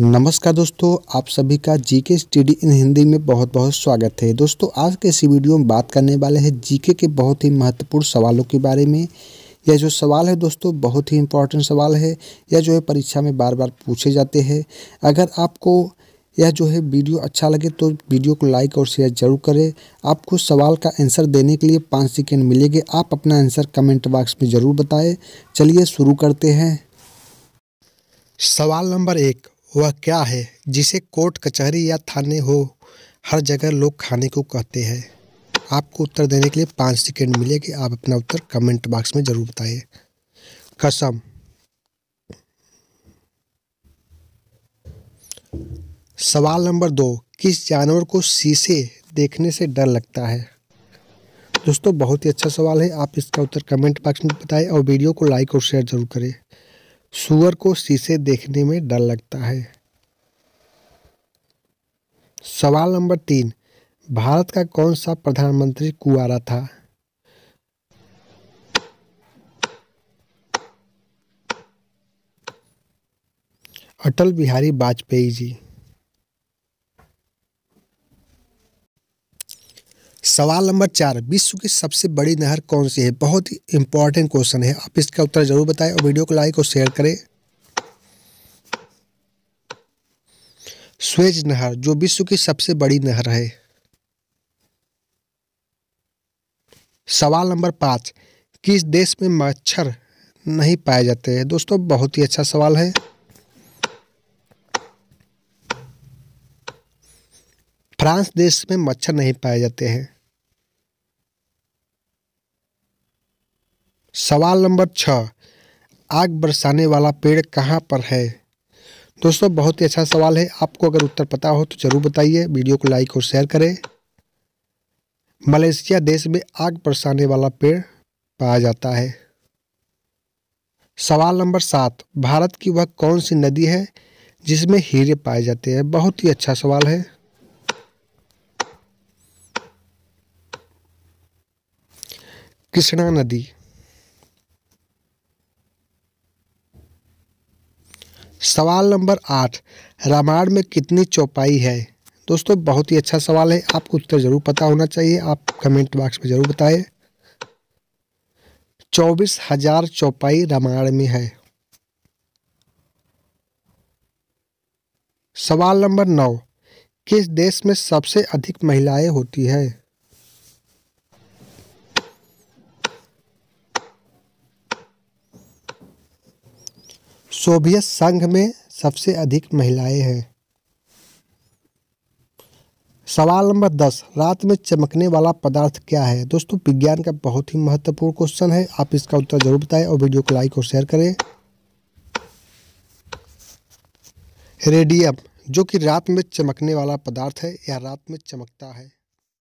नमस्कार दोस्तों आप सभी का जीके स्टडी इन हिंदी में बहुत बहुत स्वागत है दोस्तों आज के इसी वीडियो में बात करने वाले हैं जीके के बहुत ही महत्वपूर्ण सवालों के बारे में यह जो सवाल है दोस्तों बहुत ही इम्पोर्टेंट सवाल है यह जो है परीक्षा में बार बार पूछे जाते हैं अगर आपको यह जो है वीडियो अच्छा लगे तो वीडियो को लाइक और शेयर जरूर करें आपको सवाल का आंसर देने के लिए पाँच सेकेंड मिलेंगे आप अपना आंसर कमेंट बॉक्स में ज़रूर बताएं चलिए शुरू करते हैं सवाल नंबर एक वह क्या है जिसे कोर्ट कचहरी या थाने हो हर जगह लोग खाने को कहते हैं आपको उत्तर देने के लिए पाँच सेकेंड मिलेगी आप अपना उत्तर कमेंट बॉक्स में ज़रूर बताइए कसम सवाल नंबर दो किस जानवर को शीशे देखने से डर लगता है दोस्तों बहुत ही अच्छा सवाल है आप इसका उत्तर कमेंट बॉक्स में बताएं और वीडियो को लाइक और शेयर ज़रूर करें सुअर को शीशे देखने में डर लगता है सवाल नंबर तीन भारत का कौन सा प्रधानमंत्री कुआरा था अटल बिहारी वाजपेयी जी सवाल नंबर चार विश्व की सबसे बड़ी नहर कौन सी है बहुत ही इंपॉर्टेंट क्वेश्चन है आप इसका उत्तर जरूर बताएं और वीडियो को लाइक और शेयर करें स्वेज नहर जो विश्व की सबसे बड़ी नहर है सवाल नंबर पांच किस देश में मच्छर नहीं पाए जाते हैं दोस्तों बहुत ही अच्छा सवाल है फ्रांस देश में मच्छर नहीं पाए जाते हैं सवाल नंबर छ आग बरसाने वाला पेड़ कहाँ पर है दोस्तों बहुत ही अच्छा सवाल है आपको अगर उत्तर पता हो तो ज़रूर बताइए वीडियो को लाइक और शेयर करें मलेशिया देश में आग बरसाने वाला पेड़ पाया जाता है सवाल नंबर सात भारत की वह कौन सी नदी है जिसमें हीरे पाए जाते हैं बहुत ही अच्छा सवाल है कृष्णा नदी सवाल नंबर आठ रामायण में कितनी चौपाई है दोस्तों बहुत ही अच्छा सवाल है आपको उत्तर जरूर पता होना चाहिए आप कमेंट बॉक्स में जरूर बताएं चौबीस हजार चौपाई रामायण में है सवाल नंबर नौ किस देश में सबसे अधिक महिलाएं होती हैं सोवियत संघ में सबसे अधिक महिलाएं हैं सवाल नंबर दस रात में चमकने वाला पदार्थ क्या है दोस्तों विज्ञान का बहुत ही महत्वपूर्ण क्वेश्चन है आप इसका उत्तर जरूर बताएं और वीडियो को लाइक और शेयर करें रेडियम जो कि रात में चमकने वाला पदार्थ है या रात में चमकता है